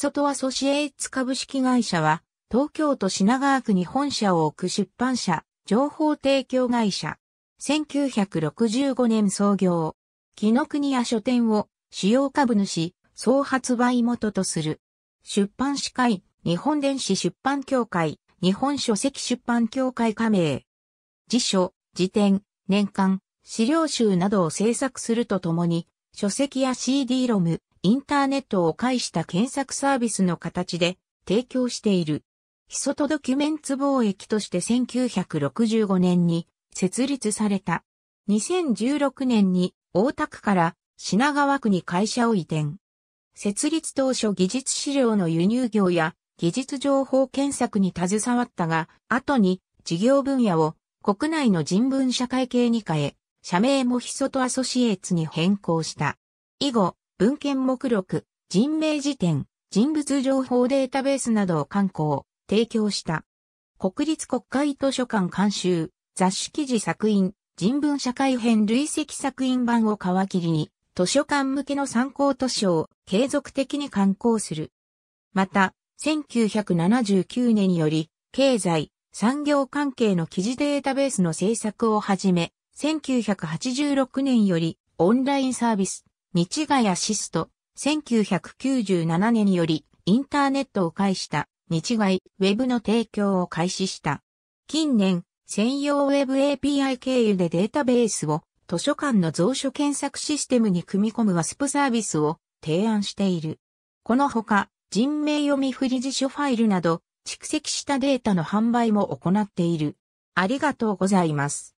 ソトアソシエイツ株式会社は、東京都品川区に本社を置く出版社、情報提供会社。1965年創業。木の国や書店を、主要株主、総発売元とする。出版司会、日本電子出版協会、日本書籍出版協会加盟。辞書、辞典、年間、資料集などを制作するとともに、書籍や CD ロム、インターネットを介した検索サービスの形で提供している。ヒソトドキュメンツ貿易として1965年に設立された。2016年に大田区から品川区に会社を移転。設立当初技術資料の輸入業や技術情報検索に携わったが、後に事業分野を国内の人文社会系に変え、社名もヒソトアソシエーツに変更した。以後、文献目録、人名辞典、人物情報データベースなどを刊行、提供した。国立国会図書館監修、雑誌記事作品、人文社会編累積作品版を皮切りに、図書館向けの参考図書を継続的に刊行する。また、1979年により、経済、産業関係の記事データベースの制作をはじめ、1986年よりオンラインサービス、日ヶ谷シスト、1997年によりインターネットを介した日外ウェブの提供を開始した。近年、専用ウェブ API 経由でデータベースを図書館の蔵書検索システムに組み込む WASP サービスを提案している。このほか、人名読み振り辞書ファイルなど、蓄積したデータの販売も行っている。ありがとうございます。